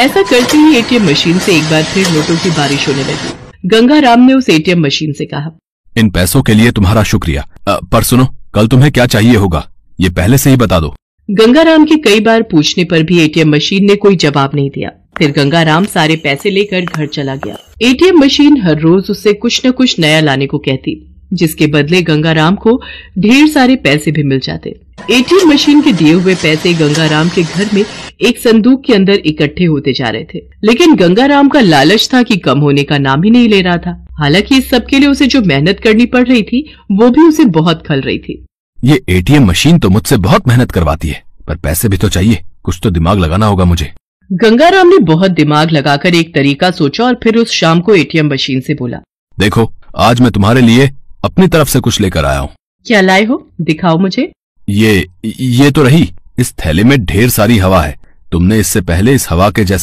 ऐसा करते ही ATM machine से एक बार फिर नोटों की बारिश होने लगी गंगाराम ने उस एटीएम मशीन से कहा इन पैसों के लिए तुम्हारा शुक्रिया पर सुनो कल तुम्हें क्या चाहिए होगा ये पहले से ही बता दो गंगाराम के कई बार पूछने पर भी एटीएम मशीन ने कोई जवाब नहीं दिया फिर गंगाराम सारे पैसे लेकर घर चला गया एटीएम मशीन हर रोज उससे कुछ न कुछ नया लाने को कहती जिसके बदले गंगाराम को ढेर सारे पैसे भी मिल जाते एटीएम मशीन के दिए हुए पैसे गंगाराम के घर में एक संदूक के अंदर इकट्ठे होते जा रहे थे लेकिन गंगाराम का लालच था कि कम होने का नाम ही नहीं ले रहा था हालांकि इस सब के लिए उसे जो मेहनत करनी पड़ रही थी वो भी उसे बहुत खल रही थी ये एटीएम मशीन तो मुझसे बहुत मेहनत करवाती है पर पैसे भी तो चाहिए कुछ तो दिमाग लगाना होगा मुझे गंगाराम ने बहुत दिमाग लगाकर एक तरीका सोचा और फिर उस शाम को एटीएम मशीन से बोला देखो आज मैं तुम्हारे लिए अपनी तरफ से कुछ लेकर आया हूँ क्या लाए हो दिखाओ मुझे ये ये तो रही इस थैले में ढेर सारी हवा है तुमने इससे पहले इस हवा के जैसा